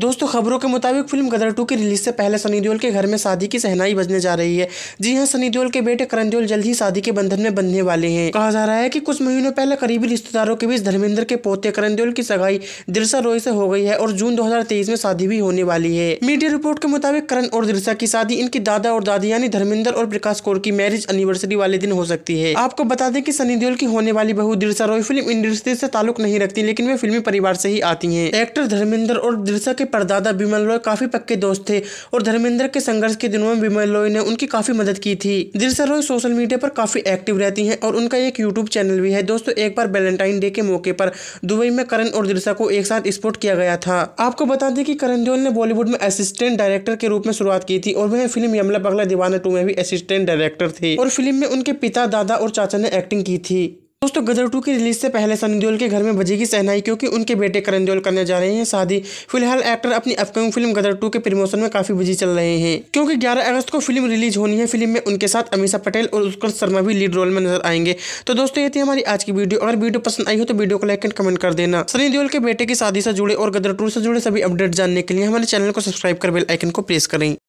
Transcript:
दोस्तों खबरों के मुताबिक फिल्म गदर टू की रिलीज से पहले सनी देओल के घर में शादी की सहनाई बजने जा रही है जी हां सनी देओल के बेटे करण देओल जल्द ही शादी के बंधन में बंधने वाले हैं कहा जा रहा है कि कुछ महीनों पहले करीबी रिश्तेदारों के बीच धर्मेंद्र के पोते करण देओल की सगाई दिरसा रोय से हो गई है और जून दो में शादी भी होने वाली है मीडिया रिपोर्ट के मुताबिक करण और दिरसा की शादी इनकी दादा और दादी यानी धर्मेंद्र और प्रकाश कौर की मैरिज एनिवर्सरी वाले दिन हो सकती है आपको बता दें की सनी देओल की होने वाली बहू दिरसा रोय फिल्म इंडस्ट्री से ताल्लुक नहीं रखती लेकिन वे फिल्मी परिवार से ही आती है एक्टर धर्मेंद्र और दिरसा के परदादा बिमल रॉय काफी पक्के दोस्त थे और धर्मेंद्र के संघर्ष के दिनों में बिमल रॉय ने उनकी काफी मदद की थी दिलसा रॉय सोशल मीडिया पर काफी एक्टिव रहती हैं और उनका एक यूट्यूब चैनल भी है दोस्तों एक बार वैलेंटाइन डे के मौके पर दुबई में करण और दिलसा को एक साथ स्पोर्ट किया गया था आपको बता दें कि करण देओल ने बॉलीवुड में असिस्टेंट डायरेक्टर के रूप में शुरुआत की थी और वह फिल्म यमला पगला दीवाना टू में भी असिस्टेंट डायरेक्टर थे और फिल्म में उनके पिता दादा और चाचा ने एक्टिंग की थी दोस्तों गदर टू की रिलीज से पहले सनी देओल के घर में बजेगी सहनाई क्योंकि उनके बेटे करण देओल करने जा रहे हैं शादी फिलहाल एक्टर अपनी अपकमिंग फिल्म गदर टू के प्रमोशन में काफी बिजी चल रहे हैं क्योंकि 11 अगस्त को फिल्म रिलीज होनी है फिल्म में उनके साथ अमीषा पटेल और उत्कर्ष शर्मा भी लीड रोल में नजर आएंगे तो दोस्तों ये थी हमारी आज की वीडियो अगर वीडियो पसंद आई हो तो वीडियो को लाइक एंड कमेंट कर देना सनी देओल के बेटे की शादी से जुड़े और गदर टू से जुड़े सभी अपडेट जानने के लिए हमारे चैनल को सब्सक्राइब कर बेल आइकन को प्रेस करें